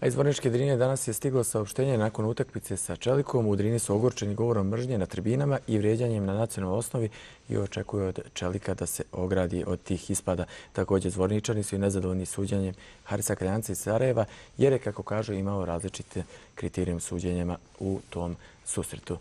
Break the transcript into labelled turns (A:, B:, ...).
A: A iz Vorničke Drine danas je stiglo saopštenje nakon utakmice sa Čelikom. U Drini su ogorčeni govorom mržnje na tribinama i vrijeđanjem na nacionalnoj osnovi i očekuju od Čelika da se ogradi od tih ispada. Također, Zvorničani su i nezadovoljni suđanjem Harisa Kaljanca iz Sarajeva jer je, kako kažu, imao različite kriterijum suđenjama u tom susretu.